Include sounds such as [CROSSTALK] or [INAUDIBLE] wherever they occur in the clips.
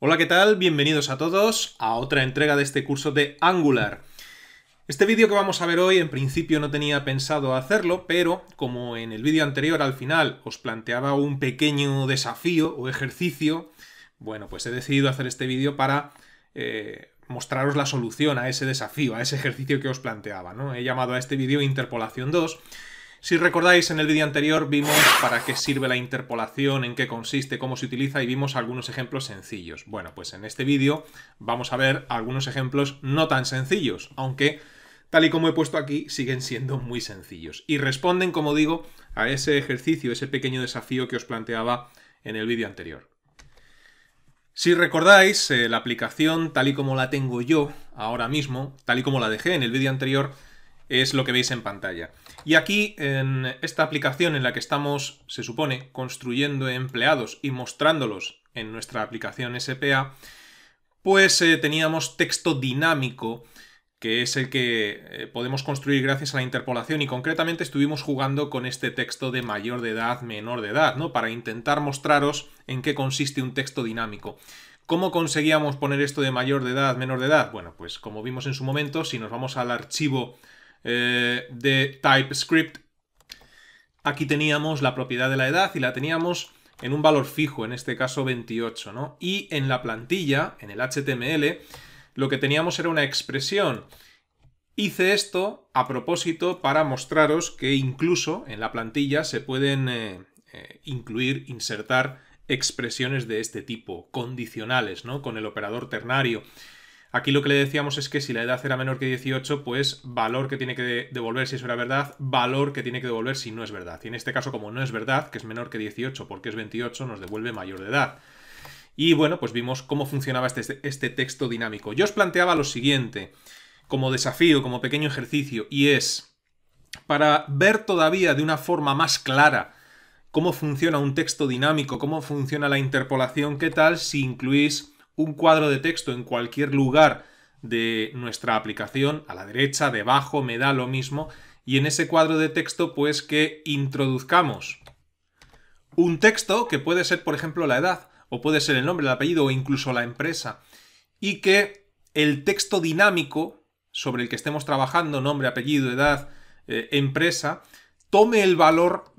Hola, ¿qué tal? Bienvenidos a todos a otra entrega de este curso de Angular. Este vídeo que vamos a ver hoy en principio no tenía pensado hacerlo, pero como en el vídeo anterior al final os planteaba un pequeño desafío o ejercicio, bueno, pues he decidido hacer este vídeo para eh, mostraros la solución a ese desafío, a ese ejercicio que os planteaba. ¿no? He llamado a este vídeo Interpolación 2 si recordáis, en el vídeo anterior vimos para qué sirve la interpolación, en qué consiste, cómo se utiliza y vimos algunos ejemplos sencillos. Bueno, pues en este vídeo vamos a ver algunos ejemplos no tan sencillos, aunque tal y como he puesto aquí, siguen siendo muy sencillos. Y responden, como digo, a ese ejercicio, ese pequeño desafío que os planteaba en el vídeo anterior. Si recordáis, eh, la aplicación tal y como la tengo yo ahora mismo, tal y como la dejé en el vídeo anterior, es lo que veis en pantalla. Y aquí, en esta aplicación en la que estamos, se supone, construyendo empleados y mostrándolos en nuestra aplicación SPA, pues eh, teníamos texto dinámico, que es el que eh, podemos construir gracias a la interpolación, y concretamente estuvimos jugando con este texto de mayor de edad, menor de edad, ¿no? Para intentar mostraros en qué consiste un texto dinámico. ¿Cómo conseguíamos poner esto de mayor de edad, menor de edad? Bueno, pues como vimos en su momento, si nos vamos al archivo eh, de TypeScript. Aquí teníamos la propiedad de la edad y la teníamos en un valor fijo, en este caso 28, Y en la plantilla, en el HTML, lo que teníamos era una expresión. Hice esto a propósito para mostraros que incluso en la plantilla se pueden eh, eh, incluir, insertar expresiones de este tipo, condicionales, ¿no? Con el operador ternario. Aquí lo que le decíamos es que si la edad era menor que 18, pues valor que tiene que devolver si eso era verdad, valor que tiene que devolver si no es verdad. Y en este caso, como no es verdad, que es menor que 18 porque es 28, nos devuelve mayor de edad. Y bueno, pues vimos cómo funcionaba este, este texto dinámico. Yo os planteaba lo siguiente, como desafío, como pequeño ejercicio, y es, para ver todavía de una forma más clara cómo funciona un texto dinámico, cómo funciona la interpolación, qué tal si incluís un cuadro de texto en cualquier lugar de nuestra aplicación, a la derecha, debajo, me da lo mismo, y en ese cuadro de texto pues que introduzcamos un texto que puede ser por ejemplo la edad, o puede ser el nombre, el apellido o incluso la empresa, y que el texto dinámico sobre el que estemos trabajando, nombre, apellido, edad, eh, empresa, tome el valor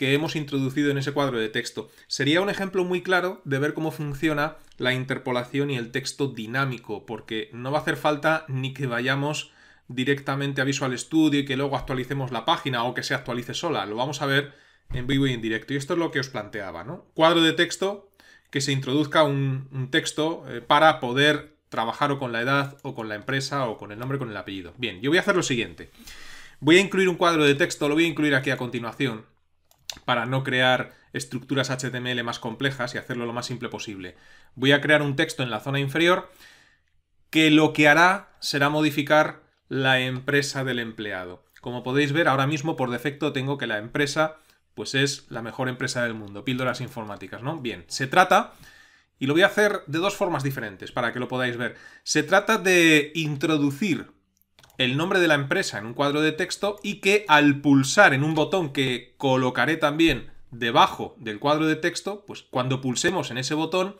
que hemos introducido en ese cuadro de texto. Sería un ejemplo muy claro de ver cómo funciona la interpolación y el texto dinámico, porque no va a hacer falta ni que vayamos directamente a Visual Studio y que luego actualicemos la página o que se actualice sola. Lo vamos a ver en vivo y en directo. Y esto es lo que os planteaba, ¿no? Cuadro de texto, que se introduzca un, texto eh, para poder trabajar o con la edad o con la empresa o con el nombre o con el apellido. Bien, yo voy a hacer lo siguiente. Voy a incluir un cuadro de texto, lo voy a incluir aquí a continuación para no crear estructuras HTML más complejas y hacerlo lo más simple posible. Voy a crear un texto en la zona inferior que lo que hará será modificar la empresa del empleado. Como podéis ver, ahora mismo por defecto tengo que la empresa pues es la mejor empresa del mundo, píldoras informáticas, ¿no? Bien, se trata, y lo voy a hacer de dos formas diferentes para que lo podáis ver, se trata de introducir el nombre de la empresa en un cuadro de texto y que al pulsar en un botón que colocaré también debajo del cuadro de texto, pues cuando pulsemos en ese botón,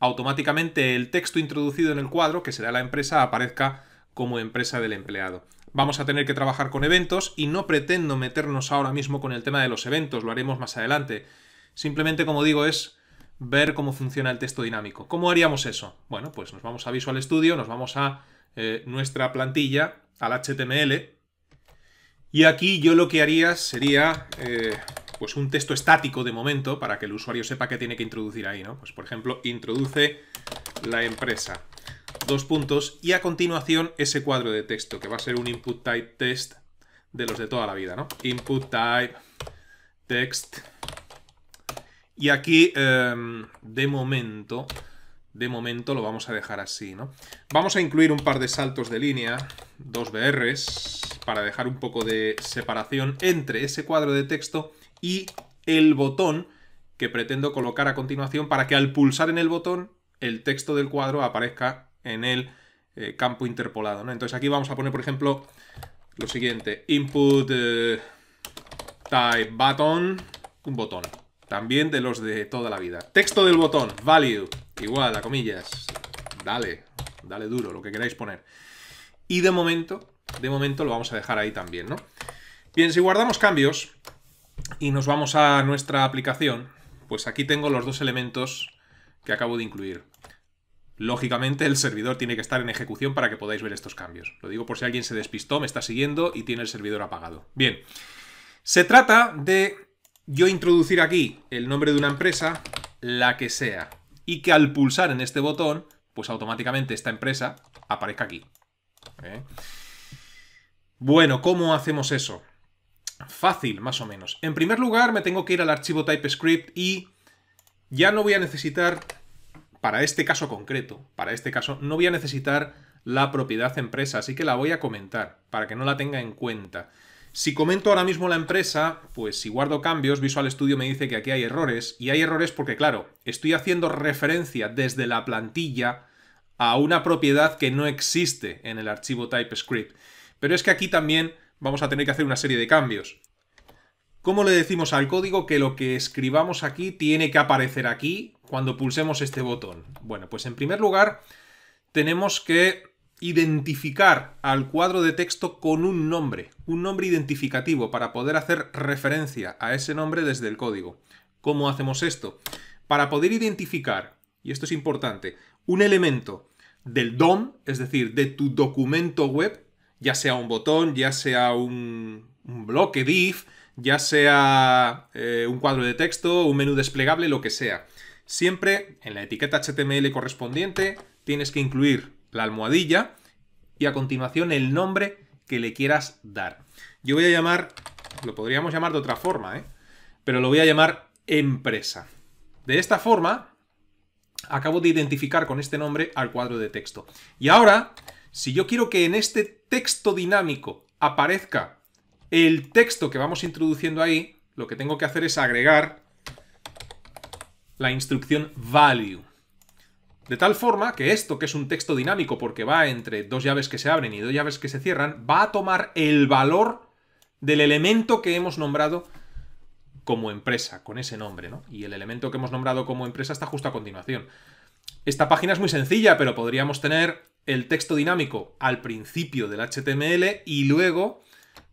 automáticamente el texto introducido en el cuadro, que será la empresa, aparezca como empresa del empleado. Vamos a tener que trabajar con eventos y no pretendo meternos ahora mismo con el tema de los eventos, lo haremos más adelante. Simplemente, como digo, es ver cómo funciona el texto dinámico. ¿Cómo haríamos eso? Bueno, pues nos vamos a Visual Studio, nos vamos a eh, nuestra plantilla al HTML. Y aquí yo lo que haría sería eh, pues un texto estático de momento para que el usuario sepa qué tiene que introducir ahí, ¿no? Pues por ejemplo, introduce la empresa, dos puntos, y a continuación ese cuadro de texto, que va a ser un input type test de los de toda la vida, ¿no? Input type text. Y aquí, em, de momento, de momento lo vamos a dejar así, ¿no? Vamos a incluir un par de saltos de línea, dos BRs, para dejar un poco de separación entre ese cuadro de texto y el botón que pretendo colocar a continuación para que al pulsar en el botón el texto del cuadro aparezca en el eh, campo interpolado, Entonces aquí vamos a poner, por ejemplo, lo siguiente, input eh, type button, un botón, también de los de toda la vida. Texto del botón, value, Igual, a comillas. Dale, dale duro, lo que queráis poner. Y de momento, de momento lo vamos a dejar ahí también, ¿no? Bien, si guardamos cambios y nos vamos a nuestra aplicación, pues aquí tengo los dos elementos que acabo de incluir. Lógicamente el servidor tiene que estar en ejecución para que podáis ver estos cambios. Lo digo por si alguien se despistó, me está siguiendo y tiene el servidor apagado. Bien, se trata de yo introducir aquí el nombre de una empresa, la que sea y que al pulsar en este botón, pues automáticamente esta empresa aparezca aquí. ¿Eh? Bueno, ¿cómo hacemos eso? Fácil, más o menos. En primer lugar, me tengo que ir al archivo TypeScript y ya no voy a necesitar, para este caso concreto, para este caso, no voy a necesitar la propiedad empresa, así que la voy a comentar para que no la tenga en cuenta. Si comento ahora mismo la empresa, pues si guardo cambios, Visual Studio me dice que aquí hay errores, y hay errores porque, claro, estoy haciendo referencia desde la plantilla a una propiedad que no existe en el archivo TypeScript. Pero es que aquí también vamos a tener que hacer una serie de cambios. ¿Cómo le decimos al código que lo que escribamos aquí tiene que aparecer aquí cuando pulsemos este botón? Bueno, pues en primer lugar tenemos que identificar al cuadro de texto con un nombre, un nombre identificativo para poder hacer referencia a ese nombre desde el código. ¿Cómo hacemos esto? Para poder identificar, y esto es importante, un elemento del DOM, es decir, de tu documento web, ya sea un botón, ya sea un, bloque div, ya sea eh, un cuadro de texto, un menú desplegable, lo que sea. Siempre en la etiqueta HTML correspondiente tienes que incluir la almohadilla y a continuación el nombre que le quieras dar. Yo voy a llamar, lo podríamos llamar de otra forma, ¿eh? pero lo voy a llamar empresa. De esta forma, acabo de identificar con este nombre al cuadro de texto. Y ahora, si yo quiero que en este texto dinámico aparezca el texto que vamos introduciendo ahí, lo que tengo que hacer es agregar la instrucción value. De tal forma que esto, que es un texto dinámico porque va entre dos llaves que se abren y dos llaves que se cierran, va a tomar el valor del elemento que hemos nombrado como empresa, con ese nombre, ¿no? Y el elemento que hemos nombrado como empresa está justo a continuación. Esta página es muy sencilla, pero podríamos tener el texto dinámico al principio del HTML y luego,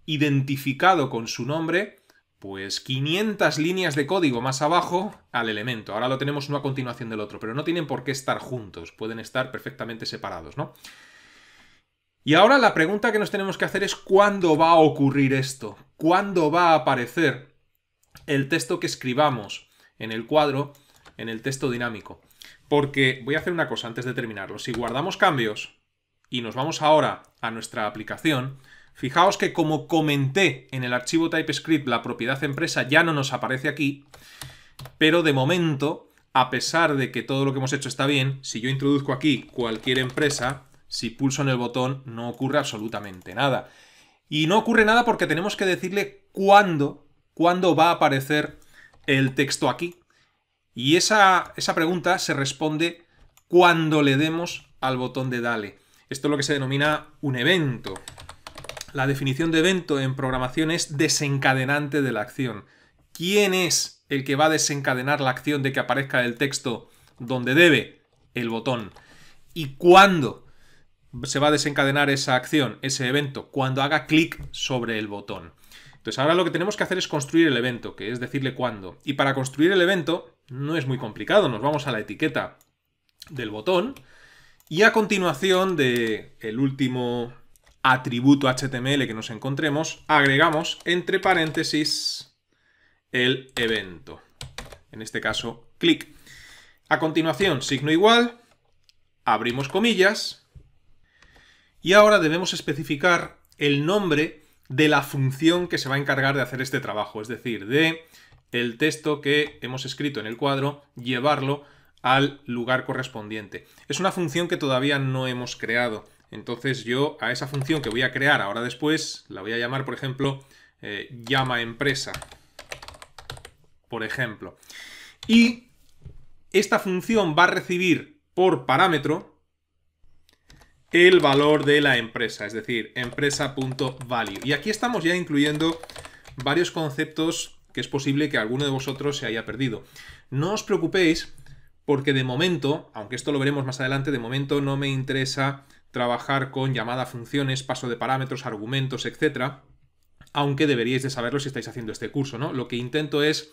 identificado con su nombre, pues 500 líneas de código más abajo al elemento. Ahora lo tenemos uno a continuación del otro, pero no tienen por qué estar juntos, pueden estar perfectamente separados, ¿no? Y ahora la pregunta que nos tenemos que hacer es ¿cuándo va a ocurrir esto? ¿Cuándo va a aparecer el texto que escribamos en el cuadro, en el texto dinámico? Porque voy a hacer una cosa antes de terminarlo. Si guardamos cambios y nos vamos ahora a nuestra aplicación, Fijaos que como comenté en el archivo TypeScript, la propiedad empresa ya no nos aparece aquí, pero de momento, a pesar de que todo lo que hemos hecho está bien, si yo introduzco aquí cualquier empresa, si pulso en el botón no ocurre absolutamente nada. Y no ocurre nada porque tenemos que decirle cuándo, cuándo va a aparecer el texto aquí. Y esa, esa pregunta se responde cuando le demos al botón de Dale. Esto es lo que se denomina un evento. La definición de evento en programación es desencadenante de la acción. ¿Quién es el que va a desencadenar la acción de que aparezca el texto donde debe? El botón. ¿Y cuándo se va a desencadenar esa acción, ese evento? Cuando haga clic sobre el botón. Entonces ahora lo que tenemos que hacer es construir el evento, que es decirle cuándo. Y para construir el evento no es muy complicado, nos vamos a la etiqueta del botón y a continuación de último atributo HTML que nos encontremos, agregamos entre paréntesis el evento. En este caso, clic. A continuación, signo igual, abrimos comillas, y ahora debemos especificar el nombre de la función que se va a encargar de hacer este trabajo, es decir, de el texto que hemos escrito en el cuadro, llevarlo al lugar correspondiente. Es una función que todavía no hemos creado. Entonces yo a esa función que voy a crear ahora después, la voy a llamar, por ejemplo, eh, llama empresa, por ejemplo. Y esta función va a recibir por parámetro el valor de la empresa, es decir, empresa.value. Y aquí estamos ya incluyendo varios conceptos que es posible que alguno de vosotros se haya perdido. No os preocupéis porque de momento, aunque esto lo veremos más adelante, de momento no me interesa trabajar con llamada funciones, paso de parámetros, argumentos, etc. Aunque deberíais de saberlo si estáis haciendo este curso, ¿no? Lo que intento es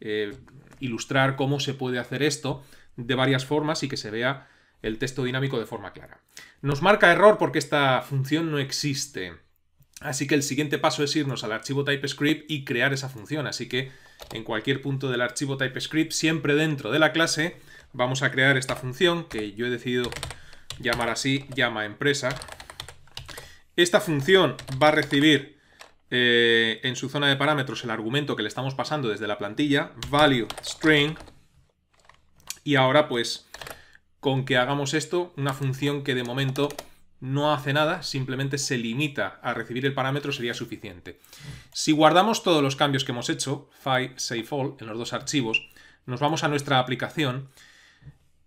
eh, ilustrar cómo se puede hacer esto de varias formas y que se vea el texto dinámico de forma clara. Nos marca error porque esta función no existe. Así que el siguiente paso es irnos al archivo TypeScript y crear esa función. Así que en cualquier punto del archivo TypeScript, siempre dentro de la clase, vamos a crear esta función que yo he decidido llamar así, llama empresa. Esta función va a recibir eh, en su zona de parámetros el argumento que le estamos pasando desde la plantilla, value string, y ahora pues con que hagamos esto, una función que de momento no hace nada, simplemente se limita a recibir el parámetro, sería suficiente. Si guardamos todos los cambios que hemos hecho, file, save all, en los dos archivos, nos vamos a nuestra aplicación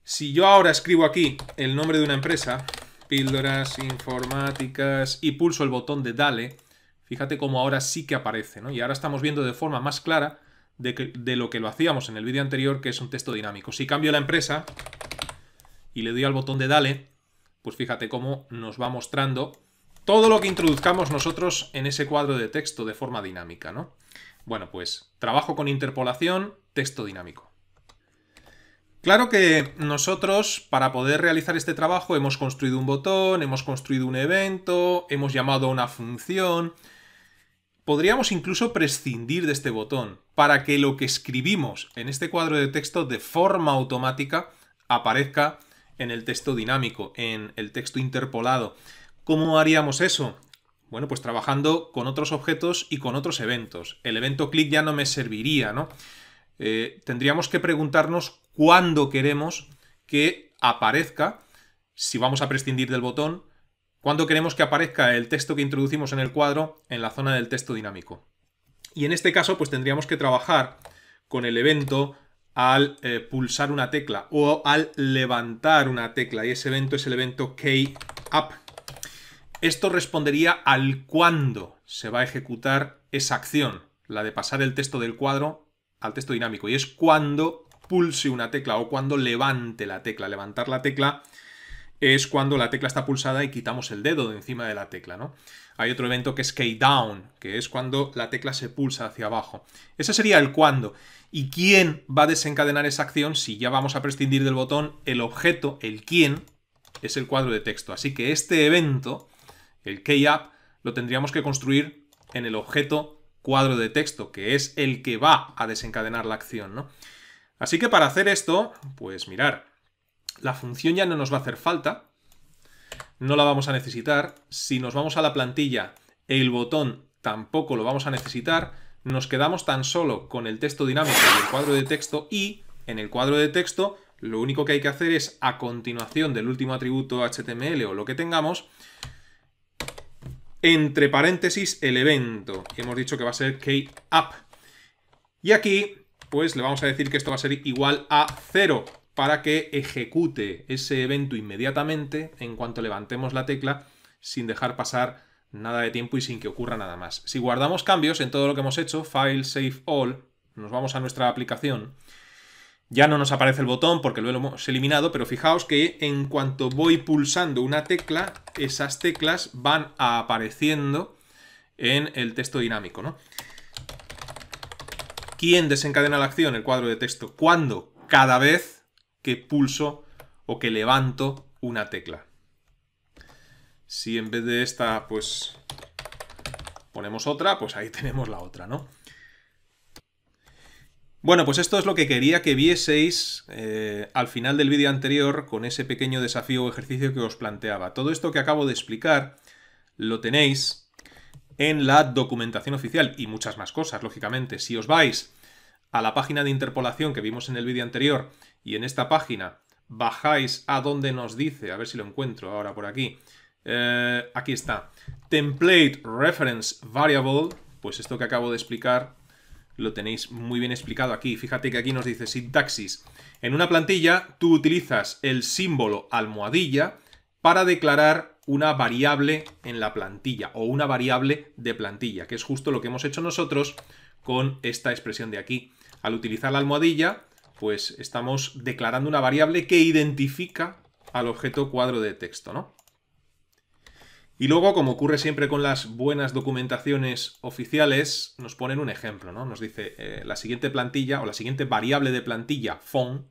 si yo ahora escribo aquí el nombre de una empresa, píldoras informáticas, y pulso el botón de Dale, fíjate cómo ahora sí que aparece, ¿no? Y ahora estamos viendo de forma más clara de, lo que lo hacíamos en el vídeo anterior, que es un texto dinámico. Si cambio la empresa y le doy al botón de Dale, pues fíjate cómo nos va mostrando todo lo que introduzcamos nosotros en ese cuadro de texto de forma dinámica, ¿no? Bueno, pues trabajo con interpolación, texto dinámico. Claro que nosotros, para poder realizar este trabajo, hemos construido un botón, hemos construido un evento, hemos llamado a una función. Podríamos incluso prescindir de este botón para que lo que escribimos en este cuadro de texto de forma automática aparezca en el texto dinámico, en el texto interpolado. ¿Cómo haríamos eso? Bueno, pues trabajando con otros objetos y con otros eventos. El evento clic ya no me serviría, ¿no? Eh, tendríamos que preguntarnos cuándo queremos que aparezca, si vamos a prescindir del botón, cuándo queremos que aparezca el texto que introducimos en el cuadro en la zona del texto dinámico. Y en este caso, pues tendríamos que trabajar con el evento al eh, pulsar una tecla o al levantar una tecla. Y ese evento es el evento up Esto respondería al cuándo se va a ejecutar esa acción, la de pasar el texto del cuadro al texto dinámico y es cuando pulse una tecla o cuando levante la tecla. Levantar la tecla es cuando la tecla está pulsada y quitamos el dedo de encima de la tecla, ¿no? Hay otro evento que es key-down, que es cuando la tecla se pulsa hacia abajo. Ese sería el cuando. ¿Y quién va a desencadenar esa acción si ya vamos a prescindir del botón? El objeto, el quién, es el cuadro de texto. Así que este evento, el key-up, lo tendríamos que construir en el objeto cuadro de texto, que es el que va a desencadenar la acción, ¿no? Así que para hacer esto, pues mirar, la función ya no nos va a hacer falta, no la vamos a necesitar. Si nos vamos a la plantilla, el botón tampoco lo vamos a necesitar. Nos quedamos tan solo con el texto dinámico y el cuadro de texto y en el cuadro de texto lo único que hay que hacer es a continuación del último atributo HTML o lo que tengamos, entre paréntesis el evento. hemos dicho que va a ser key up. Y aquí, pues le vamos a decir que esto va a ser igual a 0 para que ejecute ese evento inmediatamente en cuanto levantemos la tecla sin dejar pasar nada de tiempo y sin que ocurra nada más. Si guardamos cambios en todo lo que hemos hecho, File, Save All, nos vamos a nuestra aplicación ya no nos aparece el botón porque lo hemos eliminado, pero fijaos que en cuanto voy pulsando una tecla, esas teclas van apareciendo en el texto dinámico, ¿no? ¿Quién desencadena la acción? El cuadro de texto. ¿Cuándo? Cada vez que pulso o que levanto una tecla. Si en vez de esta, pues ponemos otra, pues ahí [LAUGHS] tenemos la otra, ¿no? Bueno, pues esto es lo que quería que vieseis eh, al final del vídeo anterior con ese pequeño desafío o ejercicio que os planteaba. Todo esto que acabo de explicar lo tenéis en la documentación oficial y muchas más cosas, lógicamente. Si os vais a la página de interpolación que vimos en el vídeo anterior y en esta página bajáis a donde nos dice, a ver si lo encuentro ahora por aquí, eh, aquí está, template reference variable, pues esto que acabo de explicar lo tenéis muy bien explicado aquí. Fíjate que aquí nos dice sintaxis. En una plantilla tú utilizas el símbolo almohadilla para declarar una variable en la plantilla o una variable de plantilla, que es justo lo que hemos hecho nosotros con esta expresión de aquí. Al utilizar la almohadilla, pues estamos declarando una variable que identifica al objeto cuadro de texto, ¿no? Y luego, como ocurre siempre con las buenas documentaciones oficiales, nos ponen un ejemplo, ¿no? Nos dice eh, la siguiente plantilla o la siguiente variable de plantilla, font,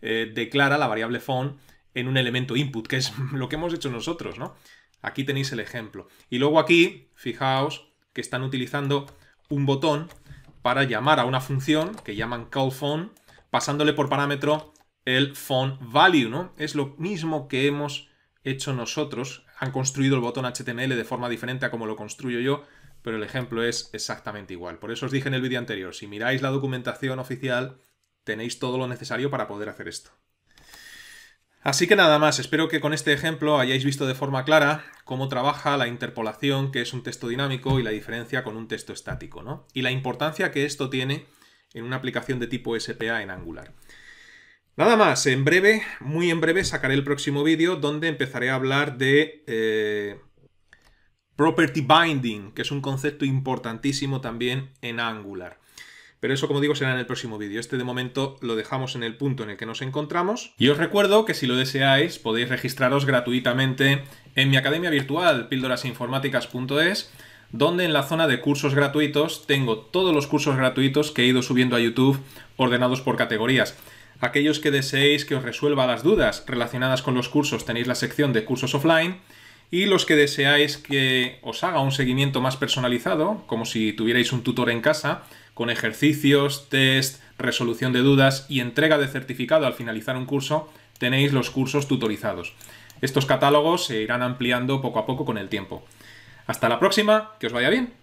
eh, declara la variable font en un elemento input, que es [LAUGHS] lo que hemos hecho nosotros, ¿no? Aquí tenéis el ejemplo. Y luego aquí, fijaos que están utilizando un botón para llamar a una función que llaman call font, pasándole por parámetro el font value, ¿no? Es lo mismo que hemos hecho nosotros han construido el botón HTML de forma diferente a como lo construyo yo, pero el ejemplo es exactamente igual. Por eso os dije en el vídeo anterior, si miráis la documentación oficial, tenéis todo lo necesario para poder hacer esto. Así que nada más, espero que con este ejemplo hayáis visto de forma clara cómo trabaja la interpolación, que es un texto dinámico, y la diferencia con un texto estático, Y la importancia que esto tiene en una aplicación de tipo SPA en Angular. Nada más, en breve, muy en breve sacaré el próximo vídeo donde empezaré a hablar de eh, property binding, que es un concepto importantísimo también en Angular. Pero eso, como digo, será en el próximo vídeo. Este de momento lo dejamos en el punto en el que nos encontramos. Y os recuerdo que si lo deseáis podéis registraros gratuitamente en mi academia virtual, píldorasinformáticas.es, donde en la zona de cursos gratuitos tengo todos los cursos gratuitos que he ido subiendo a YouTube ordenados por categorías. Aquellos que deseéis que os resuelva las dudas relacionadas con los cursos tenéis la sección de cursos offline y los que deseáis que os haga un seguimiento más personalizado, como si tuvierais un tutor en casa, con ejercicios, test, resolución de dudas y entrega de certificado al finalizar un curso, tenéis los cursos tutorizados. Estos catálogos se irán ampliando poco a poco con el tiempo. Hasta la próxima, que os vaya bien.